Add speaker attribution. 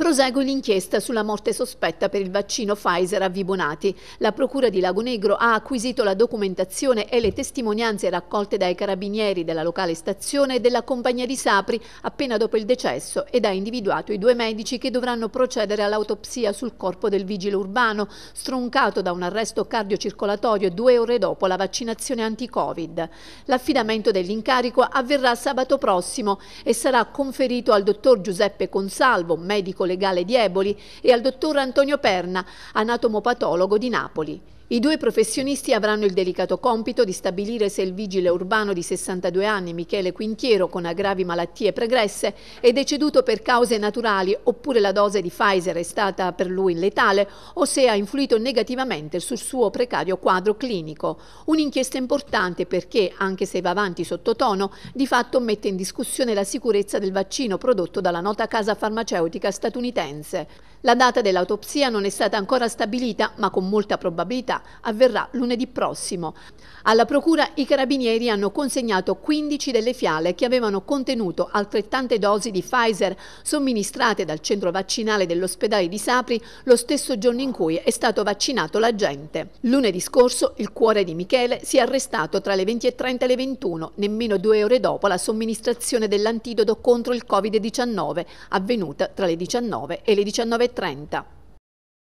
Speaker 1: Prosegue l'inchiesta sulla morte sospetta per il vaccino Pfizer a Vibonati. La Procura di Lago Negro ha acquisito la documentazione e le testimonianze raccolte dai carabinieri della locale stazione e della compagnia di Sapri appena dopo il decesso ed ha individuato i due medici che dovranno procedere all'autopsia sul corpo del vigile urbano, stroncato da un arresto cardiocircolatorio due ore dopo la vaccinazione anti-Covid. L'affidamento dell'incarico avverrà sabato prossimo e sarà conferito al dottor Giuseppe Consalvo, medico legale di Eboli, e al dottor Antonio Perna, anatomopatologo di Napoli. I due professionisti avranno il delicato compito di stabilire se il vigile urbano di 62 anni Michele Quintiero con aggravi malattie pregresse è deceduto per cause naturali oppure la dose di Pfizer è stata per lui letale o se ha influito negativamente sul suo precario quadro clinico. Un'inchiesta importante perché, anche se va avanti sottotono, di fatto mette in discussione la sicurezza del vaccino prodotto dalla nota casa farmaceutica statunitense. La data dell'autopsia non è stata ancora stabilita, ma con molta probabilità avverrà lunedì prossimo. Alla procura i carabinieri hanno consegnato 15 delle fiale che avevano contenuto altrettante dosi di Pfizer somministrate dal centro vaccinale dell'ospedale di Sapri lo stesso giorno in cui è stato vaccinato l'agente. Lunedì scorso il cuore di Michele si è arrestato tra le 20.30 e le 21, nemmeno due ore dopo la somministrazione dell'antidoto contro il Covid-19, avvenuta tra le 19 e le 19.30. 22.30.